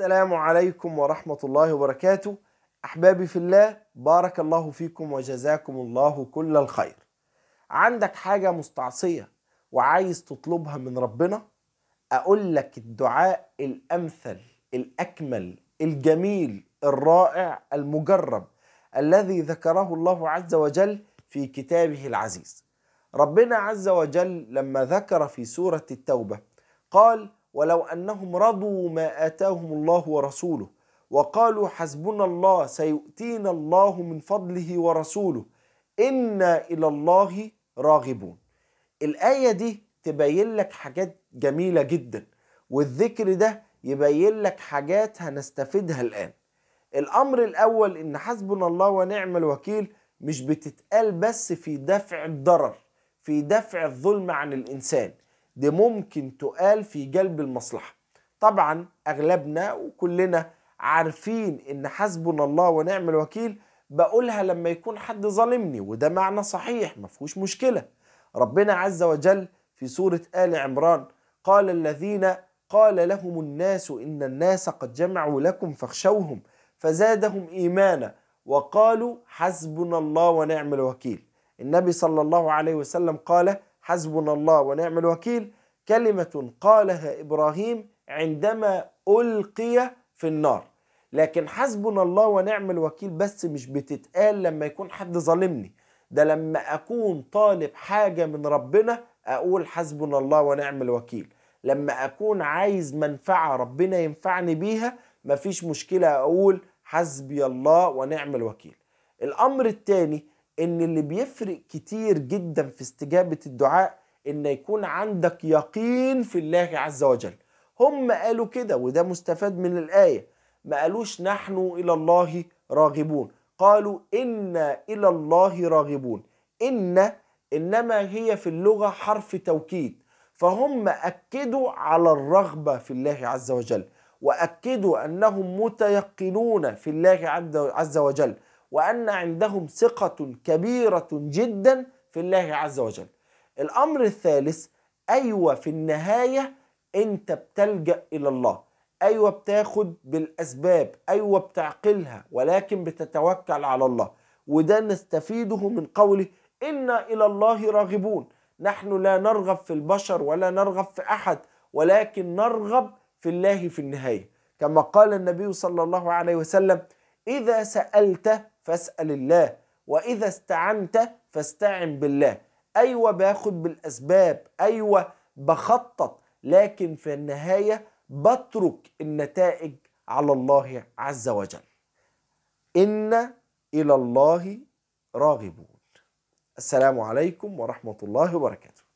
السلام عليكم ورحمة الله وبركاته أحبابي في الله بارك الله فيكم وجزاكم الله كل الخير عندك حاجة مستعصية وعايز تطلبها من ربنا أقول لك الدعاء الأمثل الأكمل الجميل الرائع المجرب الذي ذكره الله عز وجل في كتابه العزيز ربنا عز وجل لما ذكر في سورة التوبة قال ولو أنهم رضوا ما آتاهم الله ورسوله وقالوا حسبنا الله سيؤتينا الله من فضله ورسوله إنا إلى الله راغبون الآية دي تبين لك حاجات جميلة جدا والذكر ده يبين لك حاجات هنستفيدها الآن الأمر الأول إن حسبنا الله ونعم الوكيل مش بتتقال بس في دفع الضرر في دفع الظلم عن الإنسان دي ممكن تقال في جلب المصلحة طبعا أغلبنا وكلنا عارفين إن حسبنا الله ونعم الوكيل بقولها لما يكون حد ظالمني وده معنى صحيح ما فيهوش مشكلة ربنا عز وجل في سورة آل عمران قال الذين قال لهم الناس إن الناس قد جمعوا لكم فاخشوهم فزادهم إيمانا وقالوا حسبنا الله ونعم الوكيل النبي صلى الله عليه وسلم قال حسبنا الله ونعم الوكيل كلمة قالها إبراهيم عندما ألقي في النار لكن حسبنا الله ونعم الوكيل بس مش بتتقال لما يكون حد ظالمني ده لما أكون طالب حاجة من ربنا أقول حسبنا الله ونعم الوكيل لما أكون عايز منفعة ربنا ينفعني بيها مفيش مشكلة أقول حسبي الله ونعم الوكيل الأمر الثاني ان اللي بيفرق كتير جدا في استجابه الدعاء ان يكون عندك يقين في الله عز وجل هم قالوا كده وده مستفاد من الايه ما قالوش نحن الى الله راغبون قالوا انا الى الله راغبون ان انما هي في اللغه حرف توكيد فهم اكدوا على الرغبه في الله عز وجل واكدوا انهم متيقنون في الله عز وجل وأن عندهم ثقة كبيرة جدا في الله عز وجل الأمر الثالث أيوة في النهاية أنت بتلجأ إلى الله أيوة بتاخد بالأسباب أيوة بتعقلها ولكن بتتوكل على الله وده نستفيده من قوله إنا إلى الله راغبون نحن لا نرغب في البشر ولا نرغب في أحد ولكن نرغب في الله في النهاية كما قال النبي صلى الله عليه وسلم إذا سألت فاسأل الله وإذا استعنت فاستعن بالله أيوة باخد بالأسباب أيوة بخطط لكن في النهاية بترك النتائج على الله عز وجل إن إلى الله راغبون السلام عليكم ورحمة الله وبركاته